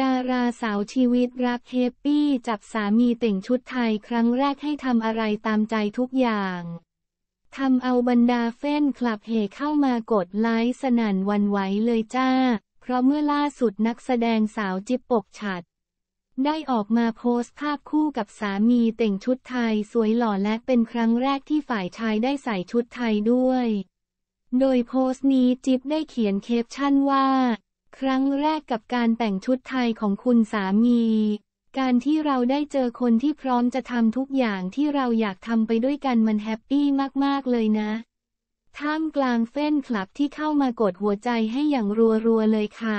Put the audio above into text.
ดาราสาวชีวิตรักเฮปปี้จับสามีแต่งชุดไทย ครั้งแรกให้ทำอะไรตามใจทุกอย่างทำเอาบรรดาแฟนคลับเฮเข้ามากดไลค์สนั่นวันไหวเลยจ้า เพราะเมื่อล่าสุดนักแสดงสาวจิ๊บปกฉัดได้ออกมาโพสต์ภาพคู่กับสามีแต่งชุดไทยสวยหล่อและเป็นครั้งแรกที่ฝ่ายชายได้ใส่ชุดไทยด้วย โดยโพสต์นี้จิ๊บได้เขียนแคปชั่นว่าครั้งแรกกับการแต่งชุดไทยของคุณสามี การที่เราได้เจอคนที่พร้อมจะทำทุกอย่างที่เราอยากทำไปด้วยกันมันแฮปปี้มากๆเลยนะ ท่ามกลางเฟ้นคลับที่เข้ามากดหัวใจให้อย่างรัว ๆ เลยค่ะ